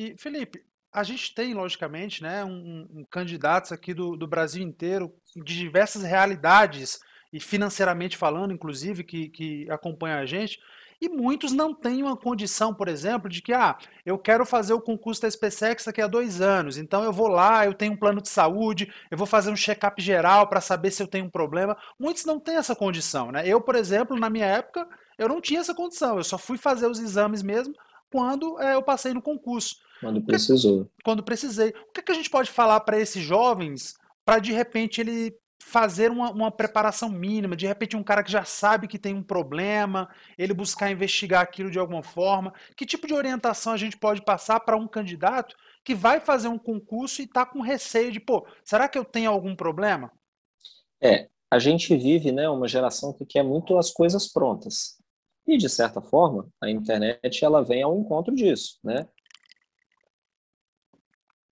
E, Felipe, a gente tem, logicamente, né, um, um candidatos aqui do, do Brasil inteiro, de diversas realidades, e financeiramente falando, inclusive, que, que acompanha a gente. E muitos não têm uma condição, por exemplo, de que, ah, eu quero fazer o concurso da SpaceX daqui a dois anos, então eu vou lá, eu tenho um plano de saúde, eu vou fazer um check-up geral para saber se eu tenho um problema. Muitos não têm essa condição, né? Eu, por exemplo, na minha época, eu não tinha essa condição, eu só fui fazer os exames mesmo quando é, eu passei no concurso. Quando é precisou. Que, quando precisei. O que, é que a gente pode falar para esses jovens para de repente ele fazer uma, uma, preparação mínima, de repente um cara que já sabe que tem um problema, ele buscar investigar aquilo de alguma forma. Que tipo de orientação a gente pode passar para um candidato que vai fazer um concurso e está com receio de, pô, será que eu tenho algum problema? É, a gente vive, né, uma geração que quer muito as coisas prontas. E, de certa forma, a internet ela vem ao encontro disso, né?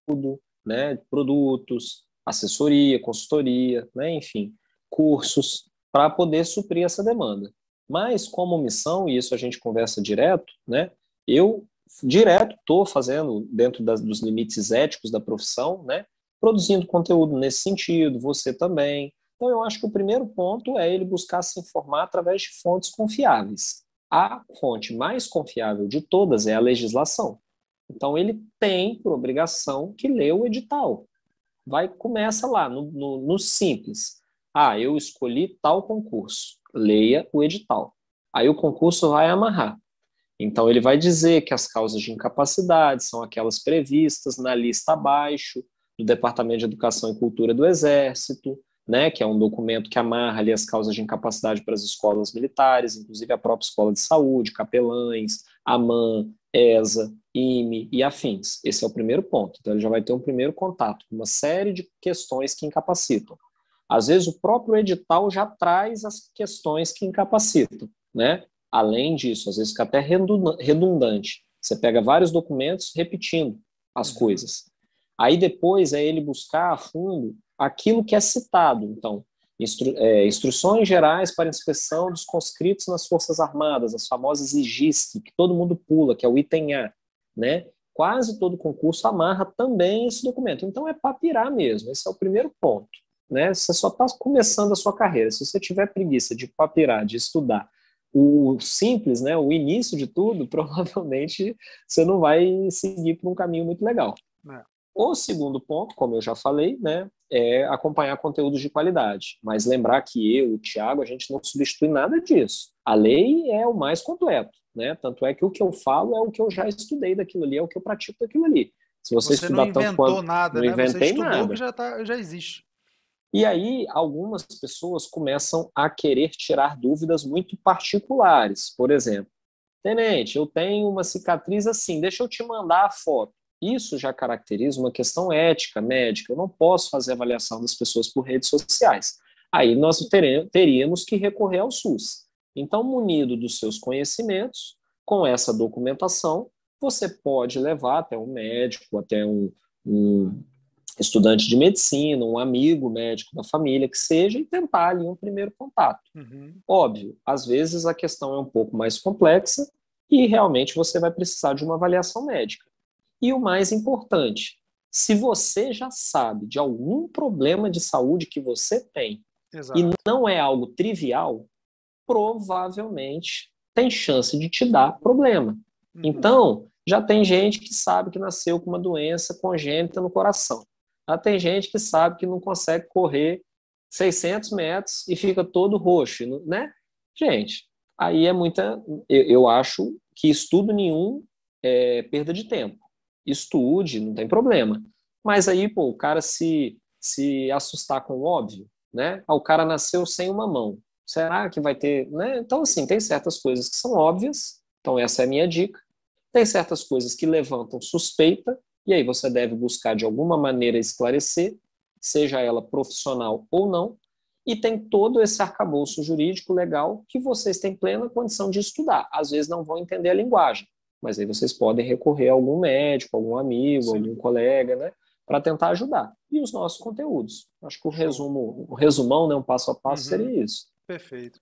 Tudo, né? Produtos, assessoria, consultoria, né? enfim, cursos, para poder suprir essa demanda. Mas, como missão, e isso a gente conversa direto, né? Eu direto estou fazendo, dentro das, dos limites éticos da profissão, né? Produzindo conteúdo nesse sentido, você também, então, eu acho que o primeiro ponto é ele buscar se informar através de fontes confiáveis. A fonte mais confiável de todas é a legislação. Então, ele tem por obrigação que ler o edital. Vai, começa lá, no, no, no simples. Ah, eu escolhi tal concurso. Leia o edital. Aí o concurso vai amarrar. Então, ele vai dizer que as causas de incapacidade são aquelas previstas na lista abaixo, do Departamento de Educação e Cultura do Exército, né, que é um documento que amarra ali as causas de incapacidade para as escolas militares, inclusive a própria escola de saúde, capelães, AMAN, ESA, IME e afins. Esse é o primeiro ponto. Então ele já vai ter um primeiro contato com uma série de questões que incapacitam. Às vezes o próprio edital já traz as questões que incapacitam, né? Além disso, às vezes fica até redundante. Você pega vários documentos repetindo as uhum. coisas. Aí depois é ele buscar a fundo aquilo que é citado. Então, instru é, instruções gerais para inscrição dos conscritos nas Forças Armadas, as famosas IGISC, que todo mundo pula, que é o item A, né? Quase todo concurso amarra também esse documento. Então, é para pirar mesmo, esse é o primeiro ponto. Né? Você só está começando a sua carreira. Se você tiver preguiça de papirar, de estudar o simples, né, o início de tudo, provavelmente você não vai seguir por um caminho muito legal. É. O segundo ponto, como eu já falei, né, é acompanhar conteúdos de qualidade. Mas lembrar que eu, o Tiago, a gente não substitui nada disso. A lei é o mais completo, né? Tanto é que o que eu falo é o que eu já estudei daquilo ali, é o que eu pratico daquilo ali. Se você, você não inventou quanto, nada, não né? inventei você nada. que já, tá, já existe. E aí, algumas pessoas começam a querer tirar dúvidas muito particulares. Por exemplo, Tenente, eu tenho uma cicatriz assim, deixa eu te mandar a foto. Isso já caracteriza uma questão ética, médica. Eu não posso fazer avaliação das pessoas por redes sociais. Aí nós teríamos que recorrer ao SUS. Então, munido dos seus conhecimentos, com essa documentação, você pode levar até um médico, até um, um estudante de medicina, um amigo médico da família, que seja, e tentar ali um primeiro contato. Uhum. Óbvio, às vezes a questão é um pouco mais complexa e realmente você vai precisar de uma avaliação médica. E o mais importante, se você já sabe de algum problema de saúde que você tem Exato. e não é algo trivial, provavelmente tem chance de te dar problema. Uhum. Então, já tem gente que sabe que nasceu com uma doença congênita no coração. Já tem gente que sabe que não consegue correr 600 metros e fica todo roxo, né? Gente, aí é muita. Eu, eu acho que estudo nenhum é perda de tempo estude, não tem problema. Mas aí, pô, o cara se, se assustar com o óbvio, né? Ah, o cara nasceu sem uma mão. Será que vai ter, né? Então, assim, tem certas coisas que são óbvias, então essa é a minha dica. Tem certas coisas que levantam suspeita, e aí você deve buscar de alguma maneira esclarecer, seja ela profissional ou não, e tem todo esse arcabouço jurídico legal que vocês têm plena condição de estudar. Às vezes não vão entender a linguagem, mas aí vocês podem recorrer a algum médico, algum amigo, Sim. algum colega, né? Para tentar ajudar. E os nossos conteúdos. Acho que o resumo, o resumão, né? Um passo a passo uhum. seria isso. Perfeito.